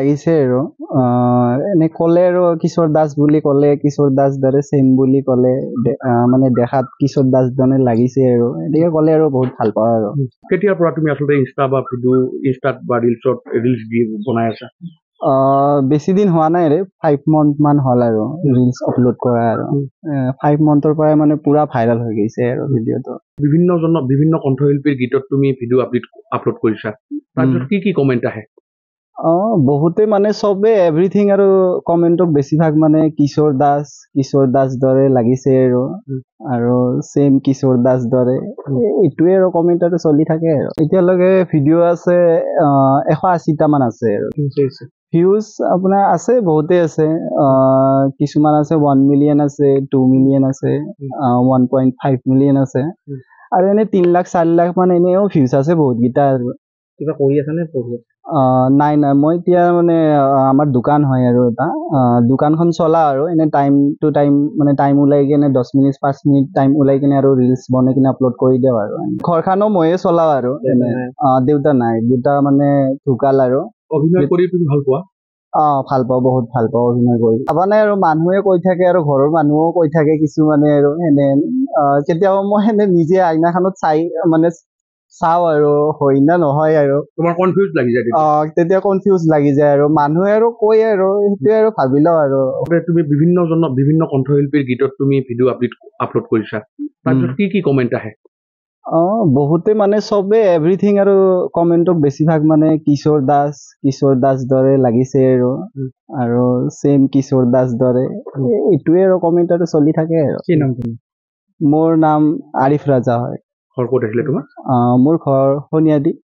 লাগিছে আৰু এনে ক'লে আৰু কিশোৰ দাস বুলি ক'লে কিশোৰ দাস দৰে চেম বুলি ক'লে মানে দেখাত কিশোৰ দাস জনে লাগিছে আৰু এনেকে ক'লে আৰু বহুত ভাল পাওঁ আৰু কেতিয়াৰ পৰা তুমি আচলতে ইনষ্টা বা ভিডিঅ' ইনষ্টাত বা ৰিলছত ৰিলছ দি বনাই আছা বেছি দিন হোৱা নাই ৰে ফাইভ মান্থ মান হ'ল আৰু ৰিলচ আপলোড কৰা আৰু ফাইভ মান্থৰ পৰাই মানে পুৰা ভাইৰেল হৈ গৈছে আৰু ভিডিঅ'টো বিভিন্নজনৰ বিভিন্ন কণ্ঠশিল্পীৰ গীতত তুমি ভিডিঅ' আপলোড আপলোড কৰিছা তাৰপিছত কি কি কমেণ্ট আহে অ বহুতে মানে চবে এভ্ৰিথিং আৰু কমেণ্টক বেছিভাগ মানে কিশোৰ দাস কিশোৰ দাস দৰে লাগিছে আৰু আৰু চেম কিশোৰ দাস দৰে এইটোৱে আৰু কমেণ্ট আৰু চলি থাকে আৰু এতিয়ালৈকে ভিডিঅ' আছে এশ আশীটামান আছে আৰু ভিউজ আপোনাৰ আছে বহুতে আছে কিছুমান আছে ওৱান মিলিয়ন আছে টু মিলিয়ন আছে ওৱান পইণ্ট ফাইভ মিলিয়ন আছে আৰু এনে তিন লাখ চাৰি লাখ মান এনেও ভিউজ আছে বহুতকেইটা আৰু কিবা কৰি আছা নে পঢ়ি নাই নাই মই এতিয়া মানে আমাৰ দোকান হয় আৰু এটা দোকানখন চলা আৰু এনে টাইম টু টাইম মানে টাইম ওলাই কিনে দহ মিনিট পাঁচ মিনিট টাইম ওলাই কিনে আৰু ৰিলচ বনাই কিনে আপলোড কৰি দিওঁ আৰু ঘৰখনো ময়ে চলাওঁ আৰু এনে দেউতা নাই দেউতা মানে ঢুকাল আৰু অভিনয় কৰি তুমি ভাল পোৱা অঁ ভাল পাওঁ বহুত ভাল পাওঁ অভিনয় কৰি মানে আৰু মানুহে কৈ থাকে আৰু ঘৰৰ মানুহেও কৈ থাকে কিছুমানে আৰু এনে কেতিয়াবা মই এনে নিজে আইনাখনত চাই মানে চাওঁ আৰু হয় হয়নে নহয় আৰু তোমাৰ কনফিউজ লাগি যায় অ তেতিয়া কনফিউজ লাগি যায় আৰু মানুহে আৰু কৈ আৰু সেইটোৱে আৰু ভাবি আৰু তুমি বিভিন্ন জন বিভিন্ন কণ্ঠশিল্পীৰ গীতত তুমি ভিডিঅ' আপলোড আপলোড কৰিছা তাৰপিছত কি কি কমেণ্ট আহে অঁ বহুতে মানে চবে এভৰিথিং আৰু কমেণ্টক বেছিভাগ মানে কিশোৰ দাস কিশোৰ দাস দৰে লাগিছে আৰু আৰু চেম কিশোৰ দাস দৰে এইটোৱে আৰু কমেণ্ট আৰু চলি থাকে আৰু কি নাম তুমি মোৰ নাম আৰিফ ৰাজা হয় ঘৰ কত আছিলে তোমাৰ মোৰ ঘৰ সোণিয়াদি